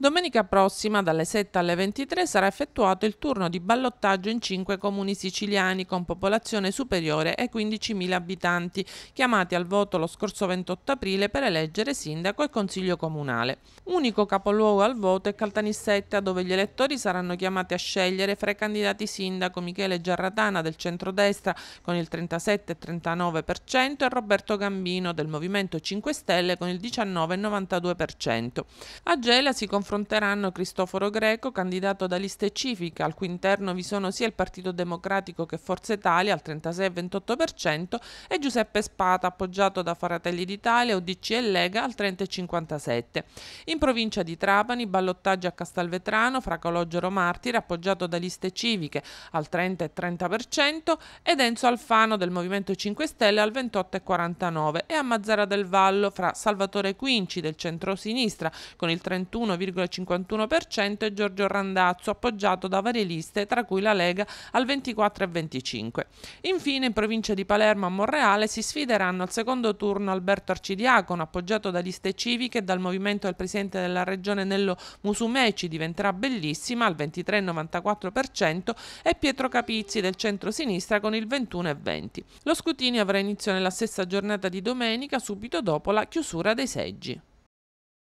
Domenica prossima, dalle 7 alle 23, sarà effettuato il turno di ballottaggio in 5 comuni siciliani con popolazione superiore ai 15.000 abitanti, chiamati al voto lo scorso 28 aprile per eleggere sindaco e consiglio comunale. Unico capoluogo al voto è Caltanissetta, dove gli elettori saranno chiamati a scegliere fra i candidati sindaco Michele Giarratana del centrodestra con il 37,39% e Roberto Gambino del Movimento 5 Stelle con il 19,92%. A Gela si conferma affronteranno Cristoforo Greco, candidato da liste civiche, al cui interno vi sono sia il Partito Democratico che Forza Italia al 36,28% e Giuseppe Spata, appoggiato da Fratelli d'Italia, UDC e Lega al 30,57%. In provincia di Trapani, ballottaggio a Castalvetrano fra Calogero Martire, appoggiato da liste civiche al 30,30% ed Enzo Alfano del Movimento 5 Stelle al 28,49% e a Mazzara del Vallo fra Salvatore Quinci del centro-sinistra con il 31,5% 2,51% e Giorgio Randazzo, appoggiato da varie liste, tra cui la Lega, al 24 e 25. Infine, in provincia di Palermo a Monreale si sfideranno al secondo turno Alberto Arcidiacono, appoggiato da liste civiche e dal movimento del presidente della regione Nello Musumeci, diventerà bellissima al 23,94% e Pietro Capizzi del centro-sinistra con il 21,20%. Lo scrutinio avrà inizio nella stessa giornata di domenica, subito dopo la chiusura dei seggi.